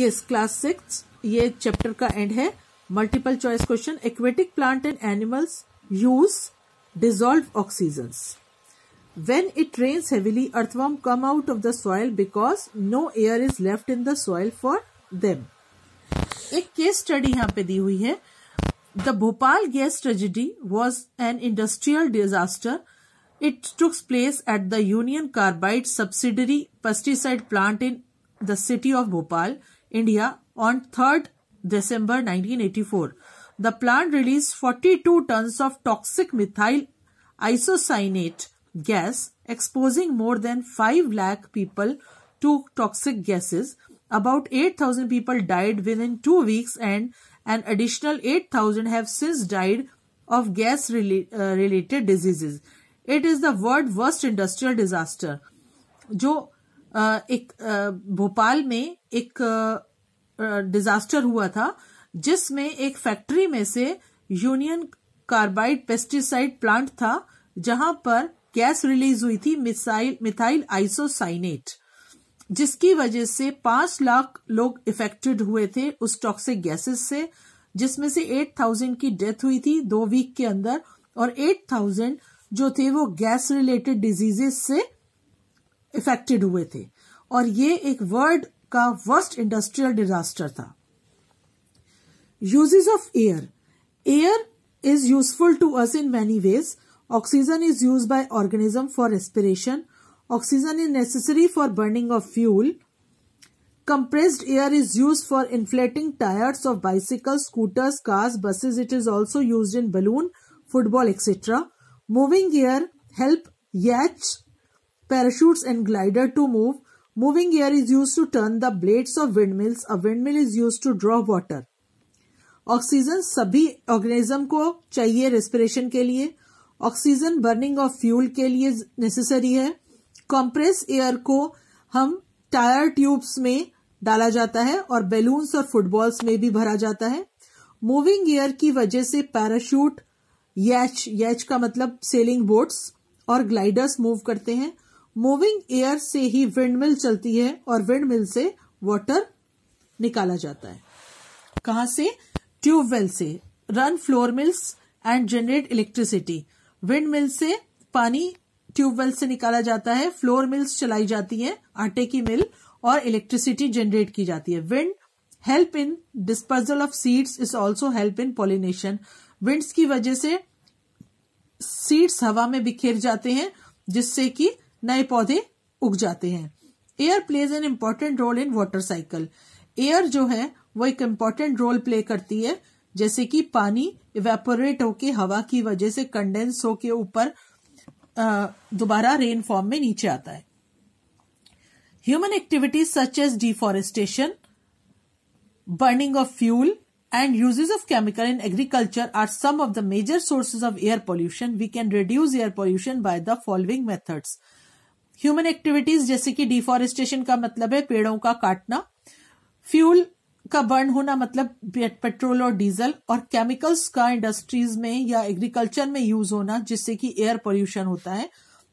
Yes class six ये chapter का end है multiple choice question aquatic plant and animals use dissolve oxygen when it rains heavily earthworm come out of the soil because no air is left in the soil for them एक case study यहाँ पे दी हुई है the Bhopal gas tragedy was an industrial disaster it took place at the Union Carbide subsidiary pesticide plant in the city of Bhopal India on 3rd December 1984. The plant released 42 tons of toxic methyl isocyanate gas, exposing more than 5 lakh people to toxic gases. About 8,000 people died within two weeks and an additional 8,000 have since died of gas uh, related, uh, diseases. It is the world's worst industrial disaster. एक भोपाल में एक disaster हुआ था जिसमें एक factory में से union carbide pesticide plant था जहां पर गैस रिलीज हुई थी मिसाइल मिथाइल आइसोसाइनेट जिसकी वजह से पांच लाख लोग इफेक्टेड हुए थे उस टॉक्सिक गैसेस से जिसमें से एट थाउजेंड की डेथ हुई थी दो वीक के अंदर और एट थाउजेंड जो थे वो गैस रिलेटेड डिजीजेस से इफेक्टेड हुए थे और ये एक वर्ल्ड का वर्स्ट इंडस्ट्रियल डिजास्टर था uses of air air is useful to us in many ways oxygen is use by organism for respiration oxygen is necessary for burning of fuel compressed air is use for inflating tyres of bicycle scooters cars buses it is also use in balloon football etcetera moving air help parachutes and glider to move. Moving gear is used to turn the blades of windmills. A windmill is used to draw water. Oxygen सभी organism को चाहिए respiration के लिए oxygen burning of fuel के लिए necessary है compress air को हम टायर ट्यूब्स में डाला जाता है और बैलून्स और फुटबॉल्स में भी भरा जाता है मूविंग एयर की वजह से पैराशूट यैच यैच का मतलब सेलिंग बोट्स और ग्लाइडर्स मूव करते हैं मूविंग एयर से ही विंड मिल चलती है और विंड मिल से वाटर निकाला जाता है कहा से ट्यूबवेल से run flour mills and generate electricity wind mill से पानी ट्यूबवेल से निकाला जाता है फ्लोर मिल्स चलाई जाती हैं आटे की मिल और इलेक्ट्रिसिटी जनरेट की जाती है wind help in dispersal of seeds is also help in pollination winds की वजह से सीड्स हवा में बिखेर जाते हैं जिससे कि नए पौधे उग जाते हैं air plays an important role in water cycle air जो है वो एक इम्पोर्टेंट रोल प्ले करती है जैसे कि पानी इवेपोरेट होके हवा की वजह से कंडेंस होके ऊपर दोबारा रेन फॉर्म में नीचे आता है human activities such as deforestation burning of fuel and uses of chemical in agriculture are some of the major sources of air pollution we can reduce air pollution by the following methods human activities जैसे कि deforestation का मतलब है पेड़ों का काटना fuel का burn होना मतलब पेट्रोल और डीजल और केमिकल्स का इंडस्ट्रीज में या एग्रीकल्चर में यूज होना जिससे कि एयर पोल्यूशन होता है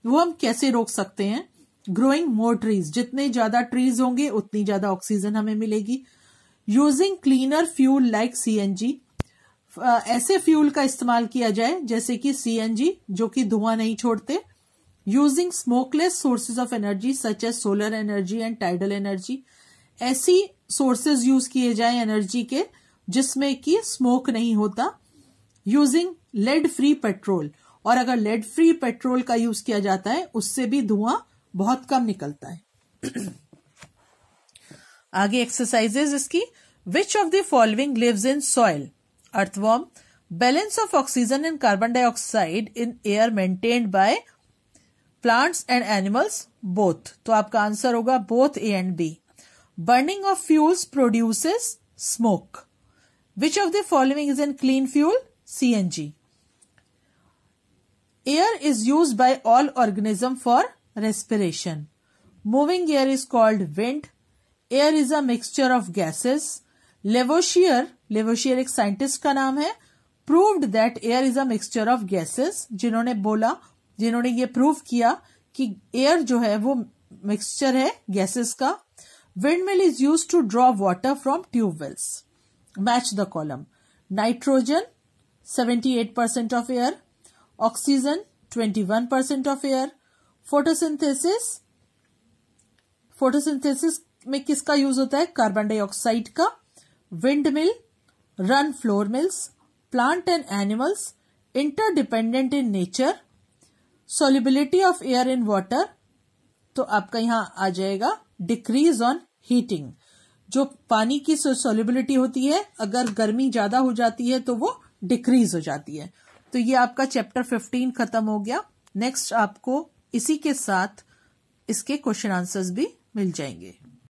वो हम कैसे रोक सकते हैं ग्रोइंग मोर ट्रीज जितने ज्यादा ट्रीज होंगे उतनी ज्यादा ऑक्सीजन हमें मिलेगी using cleaner fuel like CNG ऐसे फ्यूल का इस्तेमाल किया जाए जैसे कि सीएनजी जो कि धुआं नहीं छोड़ते using smokeless sources of energy such as solar energy and tidal energy ऐसी सोर्सेज यूज किए जाए एनर्जी के जिसमें कि स्मोक नहीं होता यूजिंग लेड फ्री पेट्रोल और अगर लेड फ्री पेट्रोल का यूज किया जाता है उससे भी धुआं बहुत कम निकलता है आगे एक्सरसाइजेज इसकी which of the following lives in soil earthworm balance of oxygen and carbon dioxide in air maintained by plants and animals both तो आपका आंसर होगा both A and B burning of fuels produces smoke which of the following is an clean fuel CNG air is use by all organism for respiration moving air is called wind air is a mixture of gases Lavoisier Lavoisier एक scientist का नाम है proved that air is a mixture of gases जिन्होंने बोला जिन्होंने ये prove किया कि एयर जो है वो मिक्सचर है गैसेस का wind mill is use to draw water from tubewells match the column nitrogen 78% percent of air oxygen 21% percent of air photosynthesis photosynthesis में किसका यूज होता है कार्बन डाइऑक्साइड का wind mill run flour mills plant and animals interdependent in nature solubility of air in water तो आपका यहां आ जाएगा decrease on heating जो पानी की सोलिबिलिटी होती है अगर गर्मी ज्यादा हो जाती है तो वो डिक्रीज हो जाती है तो ये आपका चैप्टर फिफ्टीन खत्म हो गया नेक्स्ट आपको इसी के साथ इसके क्वेश्चन आंसर्स भी मिल जाएंगे